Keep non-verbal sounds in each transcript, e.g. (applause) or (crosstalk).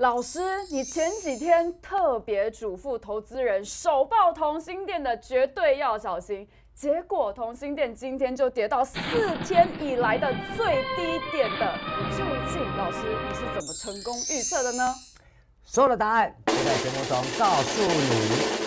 老师，你前几天特别嘱咐投资人，首报同心店的绝对要小心。结果同心店今天就跌到四天以来的最低点的，究竟老师你是怎么成功预测的呢？所有的答案都在节目中告诉你。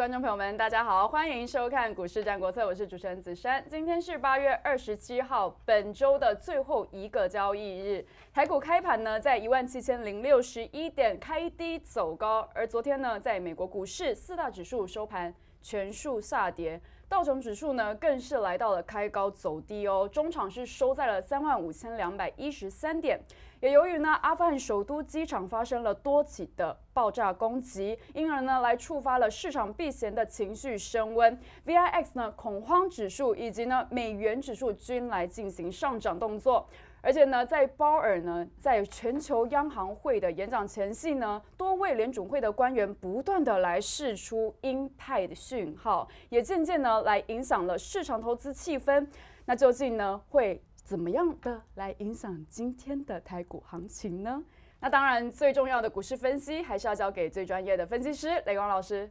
观众朋友们，大家好，欢迎收看《股市战国策》，我是主持人子珊。今天是八月二十七号，本周的最后一个交易日。台股开盘呢，在一万七千零六十一点开低走高，而昨天呢，在美国股市四大指数收盘全数下跌，道琼指数呢更是来到了开高走低哦，中场是收在了三万五千两百一十三点。也由于呢，阿富汗首都机场发生了多起的爆炸攻击，因而呢，来触发了市场避险的情绪升温。VIX 呢，恐慌指数以及呢，美元指数均来进行上涨动作。而且呢，在鲍尔呢，在全球央行会的演讲前夕呢，多位联总会的官员不断的来释出鹰派的讯号，也渐渐呢，来影响了市场投资气氛。那究竟呢，会？怎么样的来影响今天的台股行情呢？那当然，最重要的股市分析还是要交给最专业的分析师雷光老师。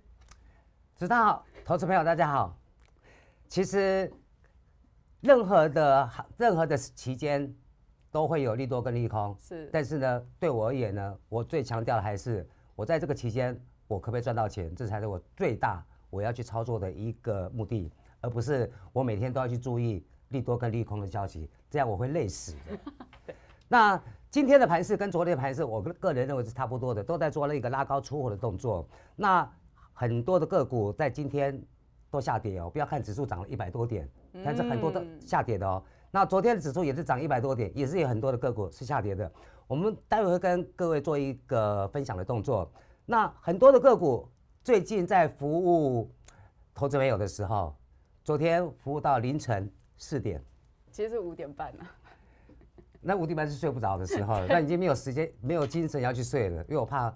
知道，投资朋友大家好。其实，任何的任何的期间都会有利多跟利空，是。但是呢，对我而言呢，我最强调的还是我在这个期间我可不可以赚到钱，这才是我最大我要去操作的一个目的，而不是我每天都要去注意。利多跟利空的交集，这样我会累死。(laughs) 那今天的盘势跟昨天的盘势，我个人认为是差不多的，都在做了一个拉高出货的动作。那很多的个股在今天都下跌哦，不要看指数涨了一百多点，但是很多的下跌的哦。那昨天的指数也是涨一百多点，也是有很多的个股是下跌的。我们待会会跟各位做一个分享的动作。那很多的个股最近在服务投资没有的时候，昨天服务到凌晨。四点，其实是五点半了。(laughs) 那五点半是睡不着的时候，(laughs) 那已经没有时间、没有精神要去睡了，因为我怕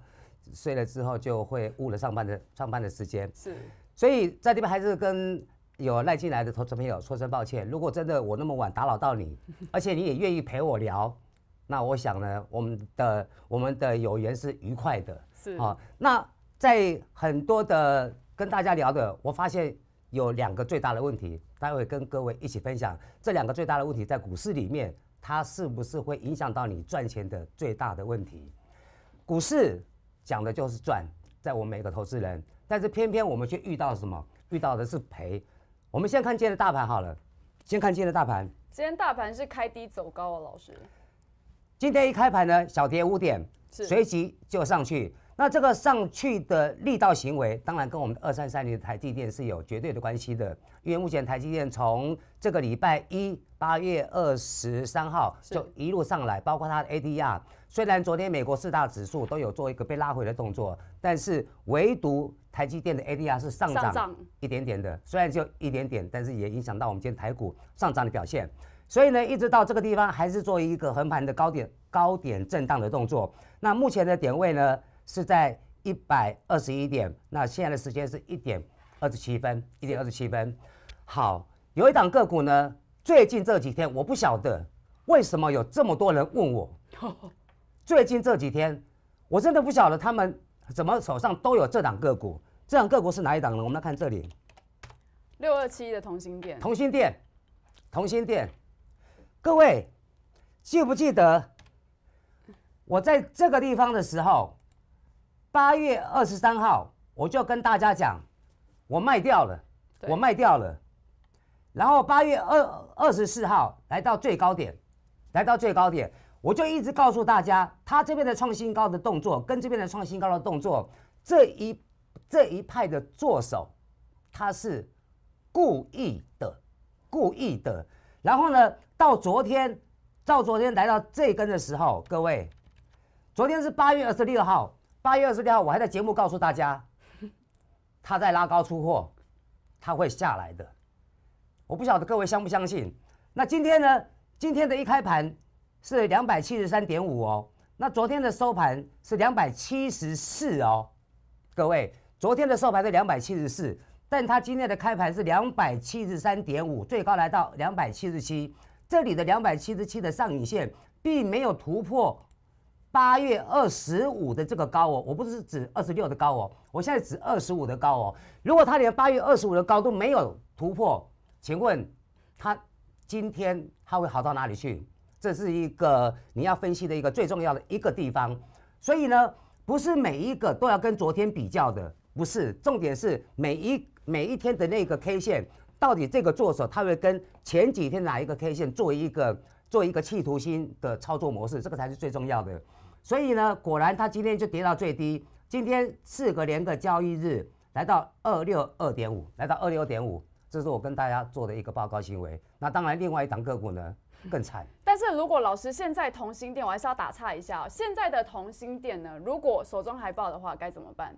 睡了之后就会误了上班的上班的时间。是，所以在这边还是跟有赖进来的投资朋友说声抱歉，如果真的我那么晚打扰到你，(laughs) 而且你也愿意陪我聊，那我想呢，我们的我们的有缘是愉快的。是啊，那在很多的跟大家聊的，我发现。有两个最大的问题，待会跟各位一起分享。这两个最大的问题在股市里面，它是不是会影响到你赚钱的最大的问题？股市讲的就是赚，在我们每个投资人，但是偏偏我们却遇到什么？遇到的是赔。我们先看今天的大盘好了，先看今天的大盘。今天大盘是开低走高的。老师。今天一开盘呢，小跌五点，随即就上去。那这个上去的力道行为，当然跟我们二三三零的台积电是有绝对的关系的。因为目前台积电从这个礼拜一八月二十三号就一路上来，包括它的 ADR，虽然昨天美国四大指数都有做一个被拉回的动作，但是唯独台积电的 ADR 是上涨一点点的，虽然就一点点，但是也影响到我们今天台股上涨的表现。所以呢，一直到这个地方还是做一个横盘的高点高点震荡的动作。那目前的点位呢？是在一百二十一点，那现在的时间是一点二十七分，一点二十七分。好，有一档个股呢，最近这几天我不晓得为什么有这么多人问我。(laughs) 最近这几天，我真的不晓得他们怎么手上都有这档个股。这档个股是哪一档呢？我们来看这里，六二七的同心店，同心店，同心店。各位记不记得我在这个地方的时候？八月二十三号，我就跟大家讲，我卖掉了，我卖掉了。然后八月二二十四号来到最高点，来到最高点，我就一直告诉大家，他这边的创新高的动作跟这边的创新高的动作，这一这一派的作手，他是故意的，故意的。然后呢，到昨天，到昨天来到这根的时候，各位，昨天是八月二十六号。八月二十六号，我还在节目告诉大家，它 (laughs) 在拉高出货，它会下来的。我不晓得各位相不相信。那今天呢？今天的一开盘是两百七十三点五哦。那昨天的收盘是两百七十四哦。各位，昨天的收盘是两百七十四，但它今天的开盘是两百七十三点五，最高来到两百七十七。这里的两百七十七的上影线并没有突破。八月二十五的这个高哦，我不是指二十六的高哦，我现在指二十五的高哦。如果它连八月二十五的高都没有突破，请问它今天它会好到哪里去？这是一个你要分析的一个最重要的一个地方。所以呢，不是每一个都要跟昨天比较的，不是重点是每一每一天的那个 K 线，到底这个作者他会跟前几天哪一个 K 线做一个做一个企图心的操作模式，这个才是最重要的。所以呢，果然它今天就跌到最低。今天四个连个交易日来到二六二点五，来到二六点五，这是我跟大家做的一个报告行为。那当然，另外一档个股呢更惨。(laughs) 但是如果老师现在同心店，我还是要打岔一下。现在的同心店呢，如果手中还抱的话，该怎么办？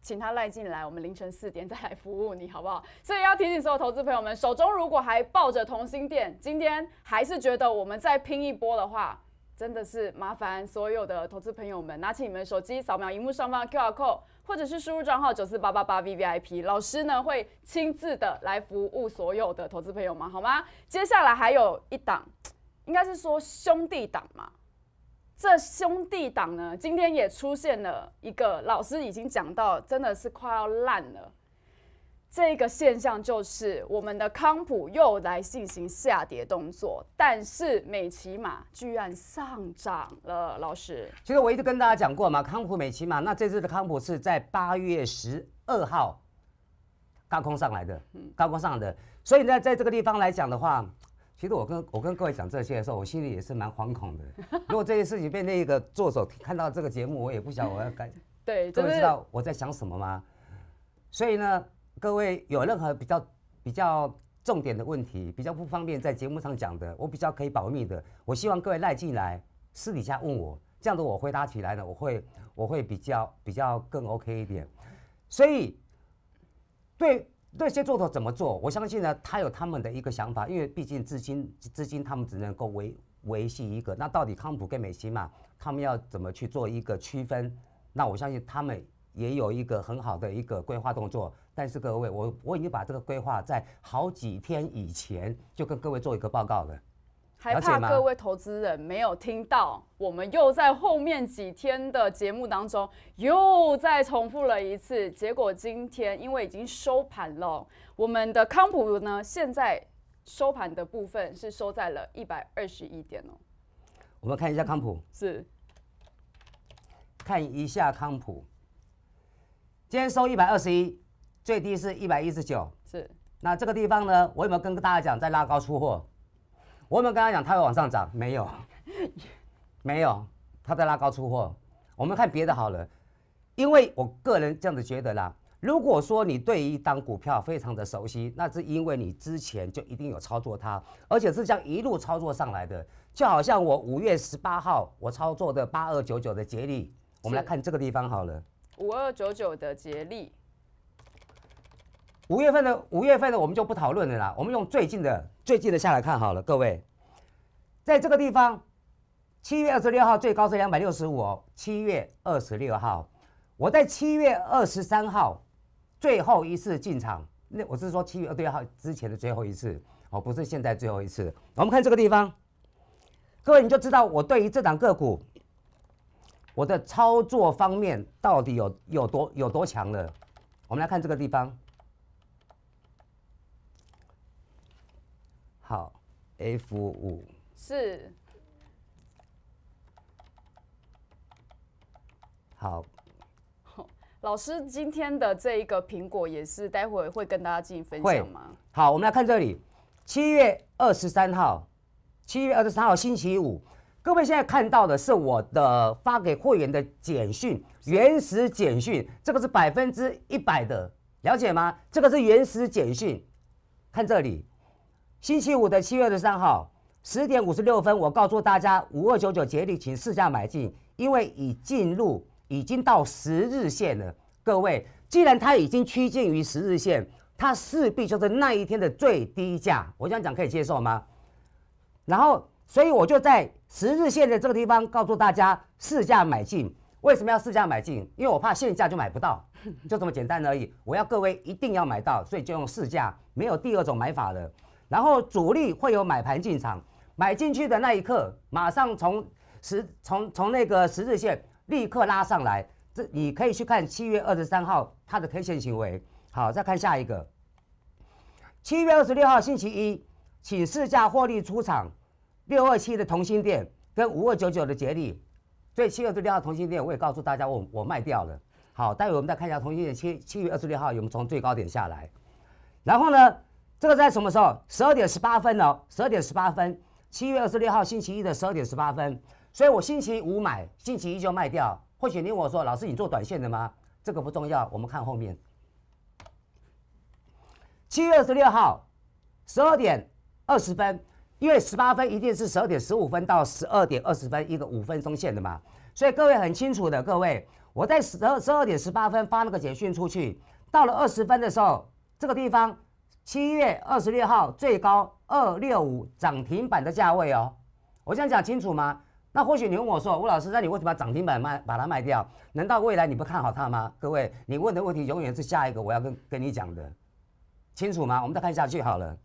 请他赖进来，我们凌晨四点再来服务你好不好？所以要提醒所有投资朋友们，手中如果还抱着同心店，今天还是觉得我们再拼一波的话。真的是麻烦所有的投资朋友们拿起你们手机扫描荧幕上方的 QR code，或者是输入账号九四八八八 V V I P，老师呢会亲自的来服务所有的投资朋友们，好吗？接下来还有一档，应该是说兄弟档嘛，这兄弟档呢今天也出现了一个，老师已经讲到，真的是快要烂了。这个现象就是我们的康普又来进行下跌动作，但是美骑马居然上涨了，老师。其实我一直跟大家讲过嘛，康普美骑马，那这次的康普是在八月十二号高空上来的，高空上的。所以呢，在这个地方来讲的话，其实我跟我跟各位讲这些的时候，我心里也是蛮惶恐的。如果这些事情被那个作手看到这个节目，我也不晓得我要该对，各位知道我在想什么吗？所以呢。各位有任何比较比较重点的问题，比较不方便在节目上讲的，我比较可以保密的。我希望各位赖进来私底下问我，这样子我回答起来呢，我会我会比较比较更 OK 一点。所以对那些做头怎么做，我相信呢，他有他们的一个想法，因为毕竟资金资金他们只能够维维系一个。那到底康普跟美心嘛，他们要怎么去做一个区分？那我相信他们。也有一个很好的一个规划动作，但是各位，我我已经把这个规划在好几天以前就跟各位做一个报告了，还怕各位投资人没有听到？我们又在后面几天的节目当中又再重复了一次，结果今天因为已经收盘了，我们的康普呢现在收盘的部分是收在了一百二十一点哦。我们看一下康普，是看一下康普。今天收一百二十一，最低是一百一十九，是。那这个地方呢？我有没有跟大家讲在拉高出货？我有没有跟他讲它会往上涨？没有，(laughs) 没有，它在拉高出货。我们看别的好了，因为我个人这样子觉得啦。如果说你对一单股票非常的熟悉，那是因为你之前就一定有操作它，而且是这样一路操作上来的。就好像我五月十八号我操作的八二九九的捷力，我们来看这个地方好了。五二九九的吉利，五月份的五月份的我们就不讨论了啦。我们用最近的最近的下来看好了，各位，在这个地方，七月二十六号最高是两百六十五。七月二十六号，我在七月二十三号最后一次进场，那我是说七月二十六号之前的最后一次哦，不是现在最后一次。我们看这个地方，各位你就知道我对于这档个股。我的操作方面到底有有多有多强呢？我们来看这个地方。好，F 五是好。(laughs) 老师今天的这一个苹果也是，待会会跟大家进行分享吗？好，我们来看这里，七月二十三号，七月二十三号星期五。各位现在看到的是我的发给会员的简讯，原始简讯，这个是百分之一百的了解吗？这个是原始简讯，看这里，星期五的七月十三号十点五十六分，我告诉大家五二九九接力，请试驾买进，因为已进入，已经到十日线了。各位，既然它已经趋近于十日线，它势必就是那一天的最低价。我想讲可以接受吗？然后。所以我就在十日线的这个地方告诉大家试价买进。为什么要试价买进？因为我怕现价就买不到，(laughs) 就这么简单而已。我要各位一定要买到，所以就用试价，没有第二种买法了。然后主力会有买盘进场，买进去的那一刻，马上从十从从那个十日线立刻拉上来。这你可以去看七月二十三号它的 K 线行为。好，再看下一个，七月二十六号星期一，请试价获利出场。六二七的同心店跟五二九九的接力，所以七月二十六号同心店我也告诉大家，我我卖掉了。好，待会我们再看一下同心店，七七月二十六号，没有从最高点下来。然后呢，这个在什么时候？十二点十八分哦，十二点十八分，七月二十六号星期一的十二点十八分。所以我星期五买，星期一就卖掉。或许你我说，老师，你做短线的吗？这个不重要，我们看后面。七月二十六号，十二点二十分。因为十八分一定是十二点十五分到十二点二十分一个五分钟线的嘛，所以各位很清楚的。各位，我在十二十二点十八分发那个简讯出去，到了二十分的时候，这个地方七月二十六号最高二六五涨停板的价位哦，我这样讲清楚吗？那或许你问我说吴老师，那你为什么涨停板卖把它卖掉？能到未来你不看好它吗？各位，你问的问题永远是下一个我要跟跟你讲的，清楚吗？我们再看下去好了。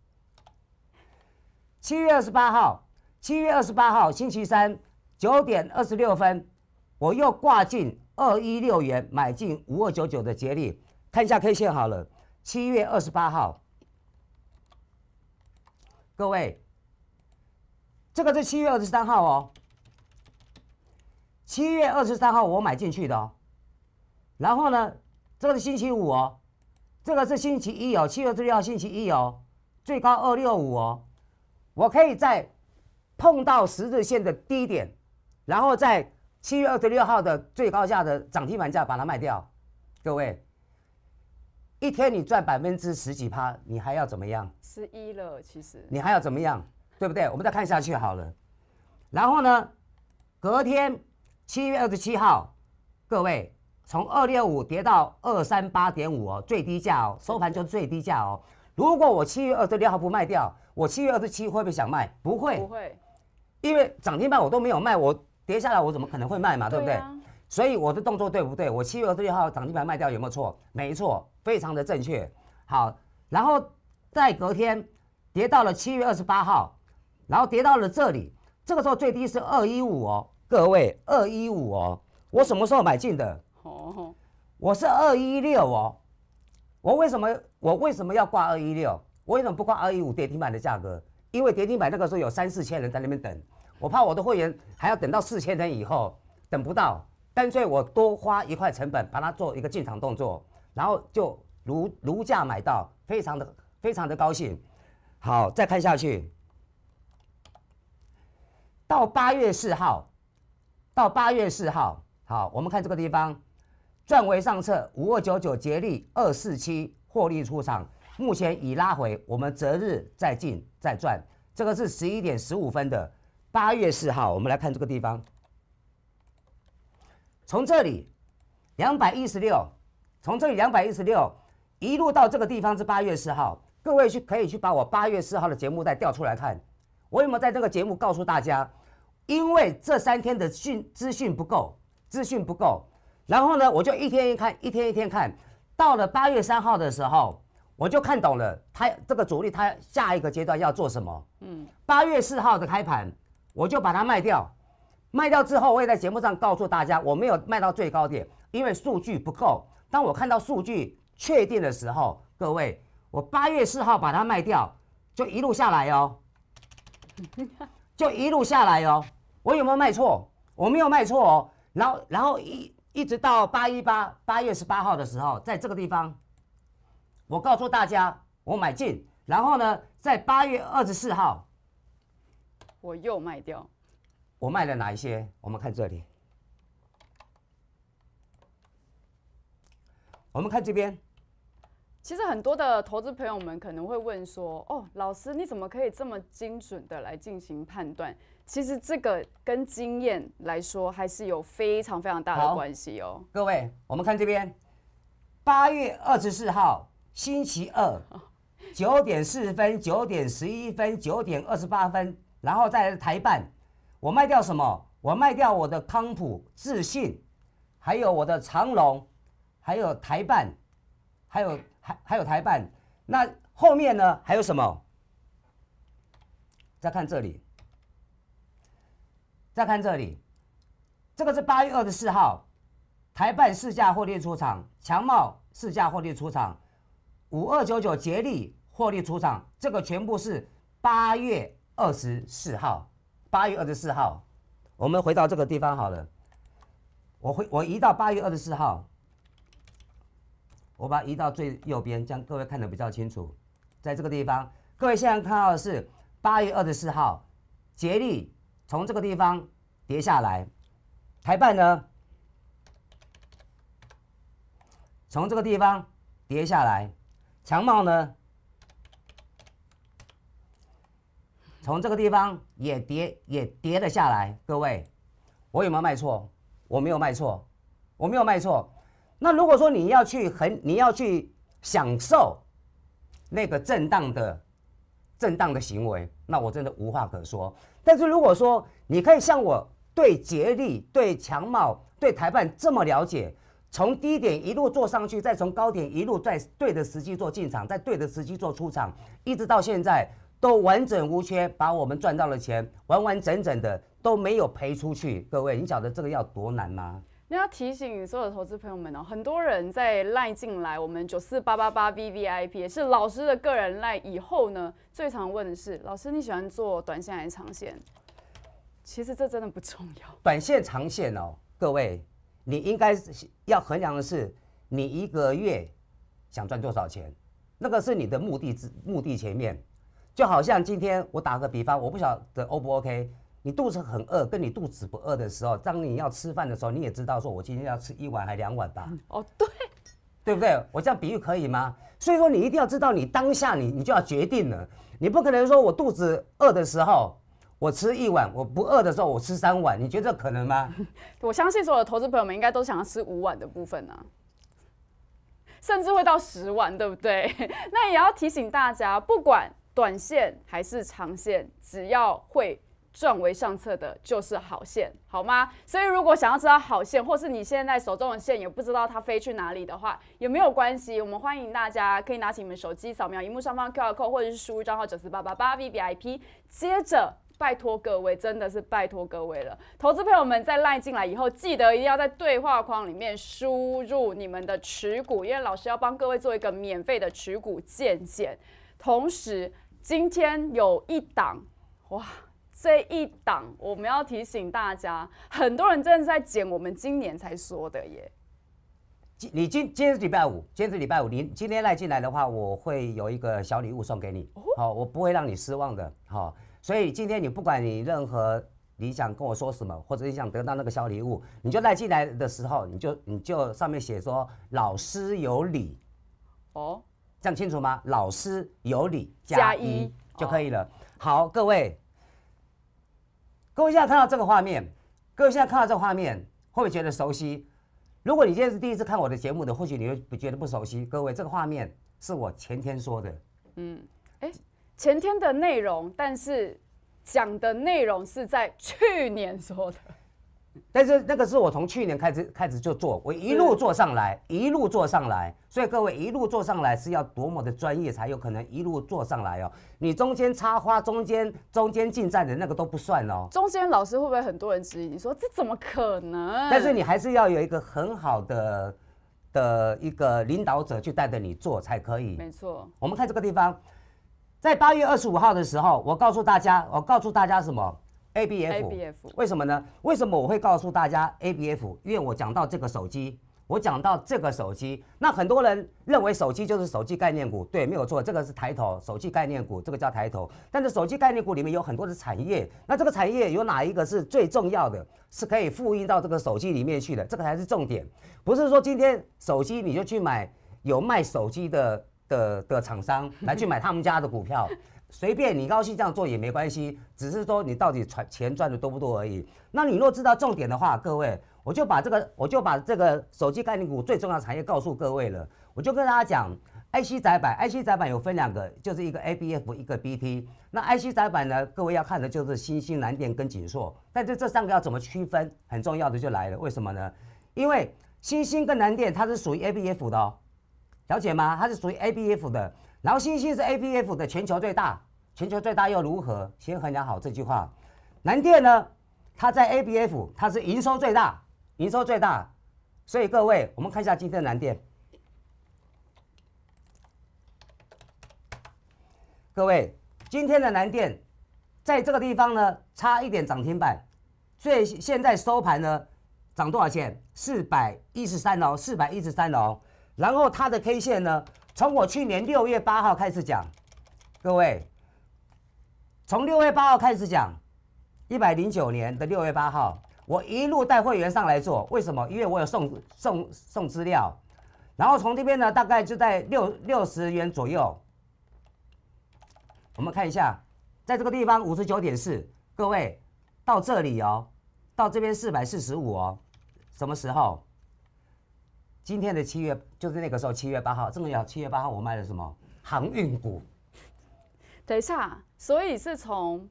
七月二十八号，七月二十八号星期三九点二十六分，我又挂进二一六元买进五二九九的捷力，看一下 K 线好了。七月二十八号，各位，这个是七月二十三号哦。七月二十三号我买进去的，然后呢，这个是星期五哦，这个是星期一哦，七月二十六号星期一哦，最高二六五哦。我可以在碰到十日线的低点，然后在七月二十六号的最高价的涨停板价把它卖掉。各位，一天你赚百分之十几趴，你还要怎么样？十一了，其实。你还要怎么样？对不对？我们再看下去好了。然后呢，隔天七月二十七号，各位从二六五跌到二三八点五哦，最低价哦，收盘就是最低价哦。如果我七月二十六号不卖掉，我七月二十七会不会想卖？不会，不会，因为涨停板我都没有卖，我跌下来我怎么可能会卖嘛？对不对？所以我的动作对不对？我七月二十六号涨停板卖掉有没有错？没错，非常的正确。好，然后在隔天跌到了七月二十八号，然后跌到了这里，这个时候最低是二一五哦，各位二一五哦，我什么时候买进的？哦，我是二一六哦，我为什么？我为什么要挂二一六？我为什么不挂二一五？跌停板的价格，因为跌停板那个时候有三四千人在那边等，我怕我的会员还要等到四千人以后等不到，干脆我多花一块成本把它做一个进场动作，然后就如如价买到，非常的非常的高兴。好，再看下去，到八月四号，到八月四号，好，我们看这个地方，转为上策五二九九，捷力二四七。获利出场，目前已拉回，我们择日再进再赚。这个是十一点十五分的八月四号，我们来看这个地方。从这里两百一十六，从这里两百一十六一路到这个地方是八月四号。各位去可以去把我八月四号的节目再调出来看，我有没有在这个节目告诉大家？因为这三天的讯资讯不够，资讯不够，然后呢，我就一天一看一天一天看。到了八月三号的时候，我就看懂了它这个主力，它下一个阶段要做什么。嗯，八月四号的开盘，我就把它卖掉。卖掉之后，我也在节目上告诉大家，我没有卖到最高点，因为数据不够。当我看到数据确定的时候，各位，我八月四号把它卖掉，就一路下来哦，就一路下来哦。我有没有卖错？我没有卖错哦。然后，然后一。一直到八一八八月十八号的时候，在这个地方，我告诉大家我买进，然后呢，在八月二十四号，我又卖掉。我卖了哪一些？我们看这里，我们看这边。其实很多的投资朋友们可能会问说：“哦，老师你怎么可以这么精准的来进行判断？”其实这个跟经验来说，还是有非常非常大的关系哦。各位，我们看这边，八月二十四号星期二 (laughs) 九点四分、九点十一分、九点二十八分，然后再来台办，我卖掉什么？我卖掉我的康普、自信，还有我的长隆，还有台办，还有还还有台办。那后面呢？还有什么？再看这里。再看这里，这个是八月二十四号，台办试驾获利出场，强茂试驾获利出场，五二九九捷力获利出场，这个全部是八月二十四号。八月二十四号，我们回到这个地方好了。我回我移到八月二十四号，我把移到最右边，将各位看得比较清楚。在这个地方，各位现在看到的是八月二十四号，捷力从这个地方跌下来，台办呢？从这个地方跌下来，强茂呢？从这个地方也跌也跌了下来。各位，我有没有卖错？我没有卖错，我没有卖错。那如果说你要去很，你要去享受那个震荡的。震当的行为，那我真的无话可说。但是如果说你可以像我对杰力、对强茂、对台盼这么了解，从低点一路做上去，再从高点一路在对的时机做进场，在对的时机做出场，一直到现在都完整无缺，把我们赚到的钱完完整整的都没有赔出去。各位，你晓得这个要多难吗？要提醒所有的投资朋友们哦，很多人在赖进来我们九四八八八 B V I P 是老师的个人赖以后呢，最常问的是老师你喜欢做短线还是长线？其实这真的不重要，短线长线哦，各位，你应该要衡量的是你一个月想赚多少钱，那个是你的目的之目的前面，就好像今天我打个比方，我不晓得 O 不 OK。你肚子很饿，跟你肚子不饿的时候，当你要吃饭的时候，你也知道说，我今天要吃一碗还是两碗吧？哦，对，对不对？我这样比喻可以吗？所以说，你一定要知道，你当下你你就要决定了，你不可能说我肚子饿的时候我吃一碗，我不饿的时候我吃三碗，你觉得可能吗？(laughs) 我相信所有的投资朋友们应该都想要吃五碗的部分呢，甚至会到十碗，对不对？(laughs) 那也要提醒大家，不管短线还是长线，只要会。转为上策的就是好线，好吗？所以如果想要知道好线，或是你现在手中的线也不知道它飞去哪里的话，也没有关系。我们欢迎大家可以拿起你们手机扫描荧幕上方 QR code，或者是输入账号九四八八八 VVIP。接着，拜托各位，真的是拜托各位了。投资朋友们在赖进来以后，记得一定要在对话框里面输入你们的持股，因为老师要帮各位做一个免费的持股鉴鉴。同时，今天有一档，哇！这一档，我们要提醒大家，很多人真的在捡。我们今年才说的耶。今你今今天是礼拜五，今天是礼拜五，你今天来进来的话，我会有一个小礼物送给你。好，我不会让你失望的。好，所以今天你不管你任何你想跟我说什么，或者你想得到那个小礼物，你就来进来的时候，你就你就上面写说“老师有礼”。哦，这样清楚吗？“老师有礼”加一就可以了。好，各位。各位现在看到这个画面，各位现在看到这个画面，会不会觉得熟悉？如果你今天是第一次看我的节目的，或许你会觉得不熟悉。各位，这个画面是我前天说的，嗯，哎，前天的内容，但是讲的内容是在去年说的。但是那个是我从去年开始开始就做，我一路做上来，一路做上来，所以各位一路做上来是要多么的专业才有可能一路做上来哦。你中间插花、中间中间进站的那个都不算哦。中间老师会不会很多人质疑你说这怎么可能？但是你还是要有一个很好的的一个领导者去带着你做才可以。没错。我们看这个地方，在八月二十五号的时候，我告诉大家，我告诉大家什么？A B F，为什么呢？为什么我会告诉大家 A B F？因为我讲到这个手机，我讲到这个手机，那很多人认为手机就是手机概念股，对，没有错，这个是抬头手机概念股，这个叫抬头。但是手机概念股里面有很多的产业，那这个产业有哪一个是最重要的是可以复印到这个手机里面去的？这个才是重点，不是说今天手机你就去买有卖手机的的的厂商来去买他们家的股票。随便你高兴这样做也没关系，只是说你到底赚钱赚的多不多而已。那你若知道重点的话，各位，我就把这个，我就把这个手机概念股最重要的产业告诉各位了。我就跟大家讲，IC 载板，IC 载板有分两个，就是一个 ABF，一个 BT。那 IC 载板呢，各位要看的就是新兴、蓝电跟紧缩。但这这三个要怎么区分，很重要的就来了。为什么呢？因为新兴跟蓝电它是属于 ABF 的，哦，了解吗？它是属于 ABF 的。然后星星是 A B F 的全球最大，全球最大又如何？先衡量好这句话。南电呢，它在 A B F 它是营收最大，营收最大，所以各位我们看一下今天的南电。各位今天的南电，在这个地方呢差一点涨停板，所以现在收盘呢涨多少钱？四百一十三哦，四百一十三哦。然后它的 K 线呢？从我去年六月八号开始讲，各位，从六月八号开始讲，一百零九年的六月八号，我一路带会员上来做，为什么？因为我有送送送资料，然后从这边呢，大概就在六六十元左右。我们看一下，在这个地方五十九点四，各位到这里哦，到这边四百四十五哦，什么时候？今天的七月就是那个时候，七月八号，这么有七月八号我卖了什么航运股？等一下，所以是从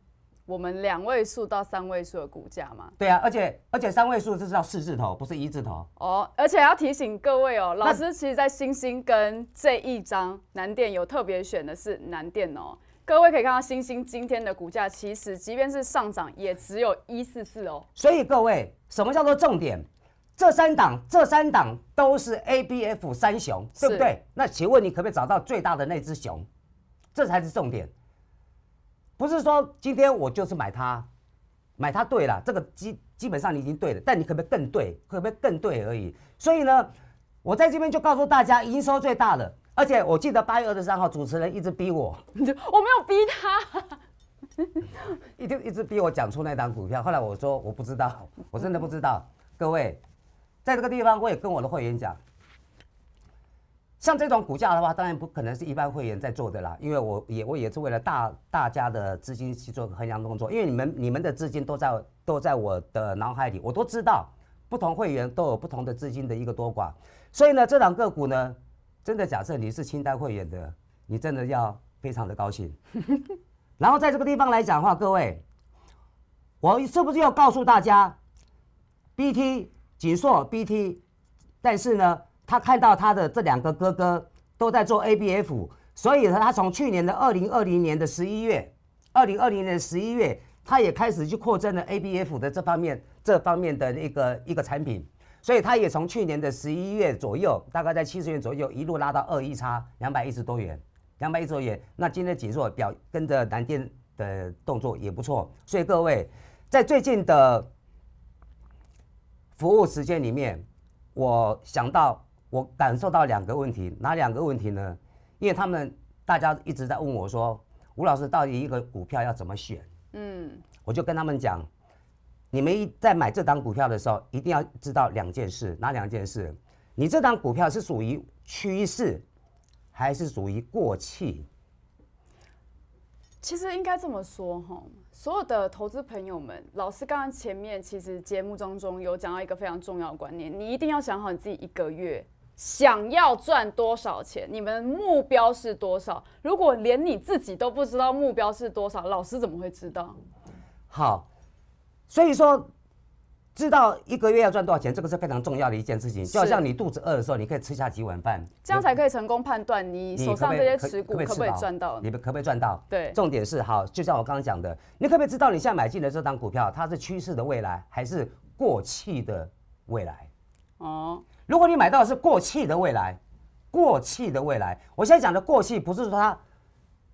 我们两位数到三位数的股价嘛？对啊，而且而且三位数这是叫四字头，不是一字头哦。而且要提醒各位哦，老师其实在星星跟这一张南电有特别选的是南电哦。各位可以看到星星今天的股价其实即便是上涨也只有一四四哦。所以各位，什么叫做重点？这三档，这三档都是 A B F 三熊，对不对？那请问你可不可以找到最大的那只熊？这才是重点，不是说今天我就是买它，买它对了，这个基基本上你已经对了，但你可不可以更对？可不可以更对而已？所以呢，我在这边就告诉大家，营收最大的。而且我记得八月二十三号，主持人一直逼我，(laughs) 我没有逼他，(laughs) 一直一直逼我讲出那档股票。后来我说我不知道，我真的不知道，各位。在这个地方，我也跟我的会员讲，像这种股价的话，当然不可能是一般会员在做的啦，因为我也我也是为了大大家的资金去做衡量动作，因为你们你们的资金都在都在我的脑海里，我都知道，不同会员都有不同的资金的一个多寡，所以呢，这两个股呢，真的假设你是清单会员的，你真的要非常的高兴。(laughs) 然后在这个地方来讲的话，各位，我是不是要告诉大家，BT？锦硕 B T，但是呢，他看到他的这两个哥哥都在做 A B F，所以呢，他从去年的二零二零年的十一月，二零二零年十一月，他也开始去扩增了 A B F 的这方面这方面的一个一个产品，所以他也从去年的十一月左右，大概在七十元左右，一路拉到二一差两百一十多元，两百一多元。那今天锦硕表跟着南电的动作也不错，所以各位在最近的。服务时间里面，我想到我感受到两个问题，哪两个问题呢？因为他们大家一直在问我说，吴老师到底一个股票要怎么选？嗯，我就跟他们讲，你们一在买这档股票的时候，一定要知道两件事，哪两件事？你这档股票是属于趋势，还是属于过气？其实应该这么说哈。所有的投资朋友们，老师刚刚前面其实节目当中有讲到一个非常重要的观念，你一定要想好你自己一个月想要赚多少钱，你们目标是多少？如果连你自己都不知道目标是多少，老师怎么会知道？好，所以说。知道一个月要赚多少钱，这个是非常重要的一件事情。就好像你肚子饿的时候，你可以吃下几碗饭，这样才可以成功判断你手上这些持股可不可以赚到。你们可不可以赚到？对，重点是好，就像我刚刚讲的，你可不可以知道你现在买进的这张股票，它是趋势的未来还是过气的未来？哦，如果你买到的是过气的未来，过气的未来，我现在讲的过气不是说它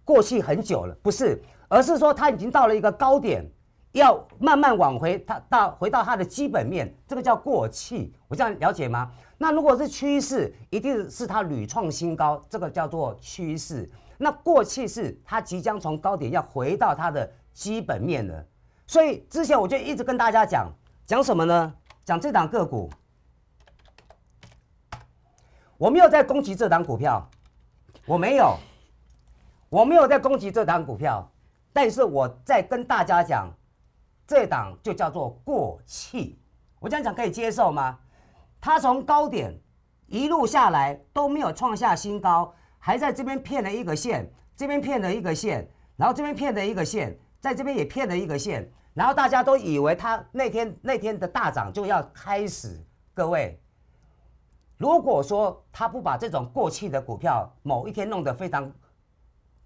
过气很久了，不是，而是说它已经到了一个高点。要慢慢挽回它，到回到它的基本面，这个叫过气，我这样了解吗？那如果是趋势，一定是它屡创新高，这个叫做趋势。那过气是它即将从高点要回到它的基本面了。所以之前我就一直跟大家讲，讲什么呢？讲这档个股，我没有在攻击这档股票，我没有，我没有在攻击这档股票，但是我在跟大家讲。这档就叫做过气，我这样讲可以接受吗？它从高点一路下来都没有创下新高，还在这边骗了一个线，这边骗了一个线，然后这边骗了一个线，在这边也骗了一个线，然后大家都以为它那天那天的大涨就要开始。各位，如果说他不把这种过气的股票某一天弄得非常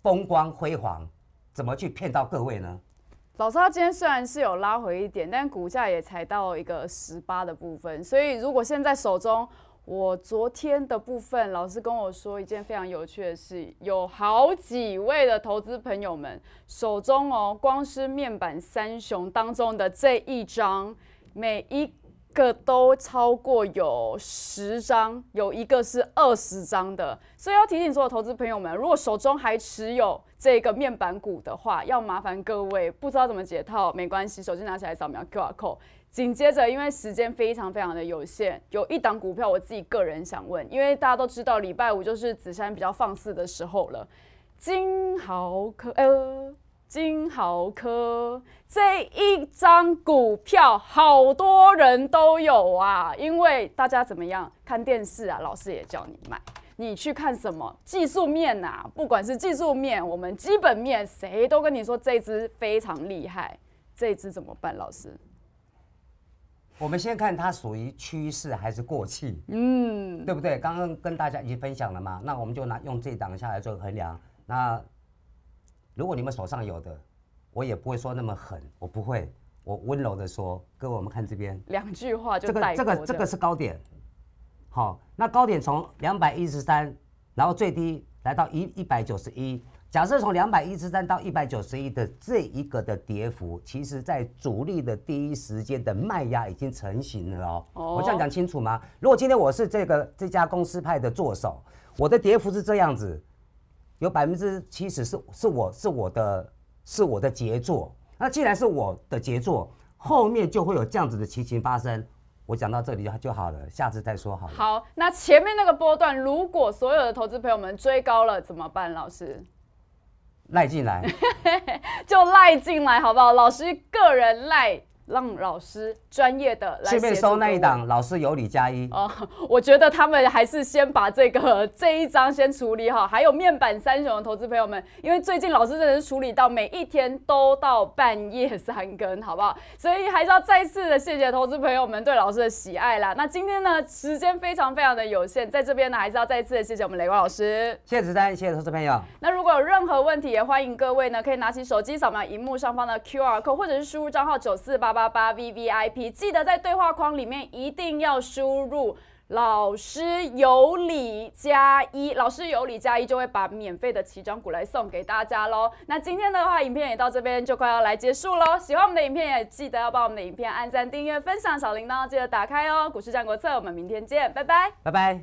风光辉煌，怎么去骗到各位呢？老师今天虽然是有拉回一点，但股价也才到一个十八的部分。所以如果现在手中，我昨天的部分，老师跟我说一件非常有趣的事，有好几位的投资朋友们手中哦，光是面板三雄当中的这一张，每一。个都超过有十张，有一个是二十张的，所以要提醒所有投资朋友们，如果手中还持有这个面板股的话，要麻烦各位不知道怎么解套，没关系，手机拿起来扫描 QR code。紧接着，因为时间非常非常的有限，有一档股票我自己个人想问，因为大家都知道礼拜五就是子杉比较放肆的时候了，金豪科。金豪科这一张股票，好多人都有啊，因为大家怎么样看电视啊？老师也叫你买，你去看什么技术面呐？不管是技术面，我们基本面，谁都跟你说这只非常厉害，这只怎么办？老师，我们先看它属于趋势还是过气？嗯，对不对？刚刚跟大家已经分享了嘛？那我们就拿用这档下来做衡量，那。如果你们手上有的，我也不会说那么狠，我不会，我温柔的说，各位我们看这边，两句话就这个这个这个是高点，好，那高点从两百一十三，然后最低来到一一百九十一，假设从两百一十三到一百九十一的这一个的跌幅，其实在主力的第一时间的卖压已经成型了哦，我这样讲清楚吗？如果今天我是这个这家公司派的助手，我的跌幅是这样子。有百分之七十是是我是我的是我的杰作，那既然是我的杰作，后面就会有这样子的情形发生。我讲到这里就就好了，下次再说好。好，那前面那个波段，如果所有的投资朋友们追高了怎么办，老师？赖进来 (laughs) 就赖进来，好不好？老师个人赖。让老师专业的来。这边收那一档，老师有礼加一。哦，(laughs) 我觉得他们还是先把这个 (laughs) 这一张先处理好。还有面板三雄的投资朋友们，因为最近老师真的是处理到每一天都到半夜三更，好不好？(laughs) 所以还是要再次的谢谢投资朋友们对老师的喜爱啦。那今天呢，时间非常非常的有限，在这边呢还是要再次的谢谢我们雷光老师，谢谢子丹，谢谢投资朋友。那如果有任何问题，也欢迎各位呢可以拿起手机扫描荧幕上方的 Q R code，或者是输入账号九四八八。八八 V V I P，记得在对话框里面一定要输入老师有礼加一，老师有礼加一就会把免费的奇装股来送给大家喽。那今天的话，影片也到这边就快要来结束喽。喜欢我们的影片也记得要把我们的影片按赞、订阅、分享、小铃铛记得打开哦。股市战国策，我们明天见，拜拜，拜拜。